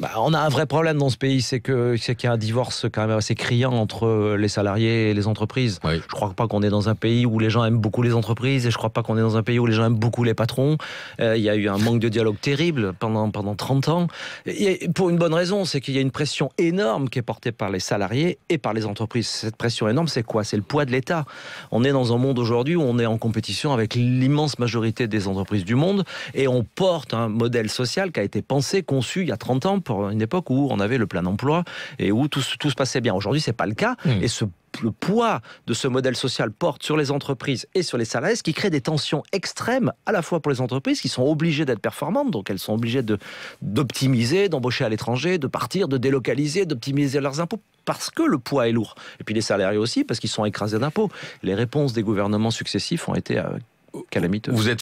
Bah, on a un vrai problème dans ce pays, c'est que c'est qu'il y a un divorce quand même assez criant entre les salariés et les entreprises. Je Je crois pas qu'on est dans un pays où les gens aiment beaucoup les entreprises et je crois pas qu'on est dans un pays où les gens aiment beaucoup les patrons. Euh, il y a eu un manque de dialogue terrible pendant pendant 30 ans et pour une bonne raison, c'est qu'il y a une pression énorme qui est portée par les salariés et par les entreprises. Cette pression énorme, c'est quoi C'est le poids de l'État. On est dans un monde aujourd'hui où on est en compétition avec l'immense majorité des entreprises du monde et on porte un modèle social qui a été pensé, conçu il y a 30 ans une époque où on avait le plein emploi et où tout, se passait bien. Aujourd'hui, ce n'est pas le cas. Hmm. Et le poids de ce modèle social porte sur les entreprises et sur les salariés, ce qui crée des tensions extrêmes, à la fois pour les entreprises qui sont obligées d'être performantes, donc elles sont obligées d'optimiser, d'embaucher à l'étranger, de partir, de délocaliser, d'optimiser leurs impôts, parce que le poids est lourd. Et puis les salariés aussi, parce qu'ils sont écrasés d'impôts. Les réponses des gouvernements successifs ont été calamiteuses. Vous